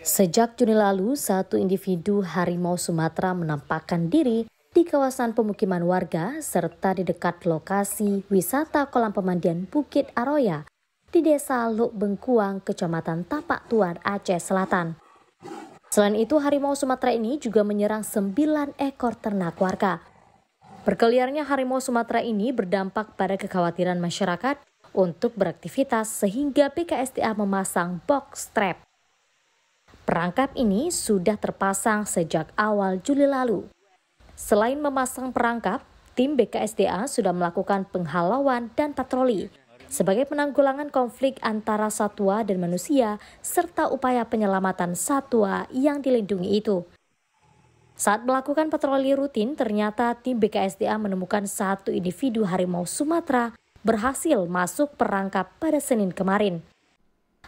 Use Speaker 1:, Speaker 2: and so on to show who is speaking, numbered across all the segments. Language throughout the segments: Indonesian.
Speaker 1: Sejak Juni lalu, satu individu harimau Sumatera menampakkan diri di kawasan pemukiman warga serta di dekat lokasi wisata kolam pemandian Bukit Aroya di Desa Luk Bengkuang, Kecamatan Tapak Tuan, Aceh Selatan. Selain itu, harimau Sumatera ini juga menyerang sembilan ekor ternak warga. Berkeliarnya harimau Sumatera ini berdampak pada kekhawatiran masyarakat untuk beraktivitas sehingga BKSDA memasang box trap. Perangkap ini sudah terpasang sejak awal Juli lalu. Selain memasang perangkap, tim BKSDA sudah melakukan penghalauan dan patroli sebagai penanggulangan konflik antara satwa dan manusia serta upaya penyelamatan satwa yang dilindungi itu. Saat melakukan patroli rutin, ternyata tim BKSDA menemukan satu individu harimau Sumatera berhasil masuk perangkap pada Senin kemarin.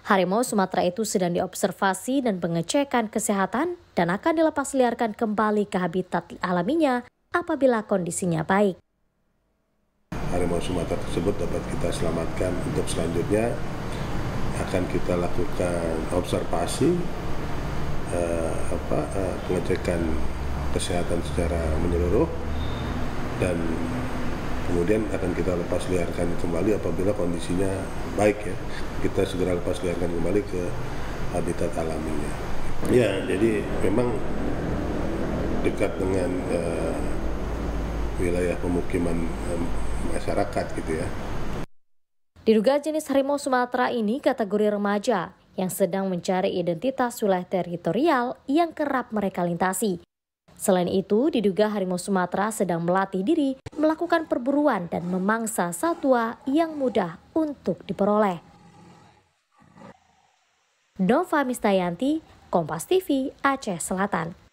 Speaker 1: Harimau Sumatera itu sedang diobservasi dan pengecekan kesehatan dan akan dilepas liarkan kembali ke habitat alaminya apabila kondisinya baik.
Speaker 2: Harimau Sumatera tersebut dapat kita selamatkan untuk selanjutnya akan kita lakukan observasi eh, apa eh, pengecekan kesehatan secara menyeluruh dan kemudian akan kita lepas liarkan kembali apabila kondisinya baik ya kita segera lepas liarkan kembali ke habitat alaminya ya jadi memang dekat dengan uh, wilayah pemukiman um, masyarakat gitu ya
Speaker 1: Diduga jenis harimau Sumatera ini kategori remaja yang sedang mencari identitas wilayah teritorial yang kerap mereka lintasi. Selain itu, diduga harimau Sumatera sedang melatih diri melakukan perburuan dan memangsa satwa yang mudah untuk diperoleh. Nova Mistayanti, Kompas TV, Aceh Selatan.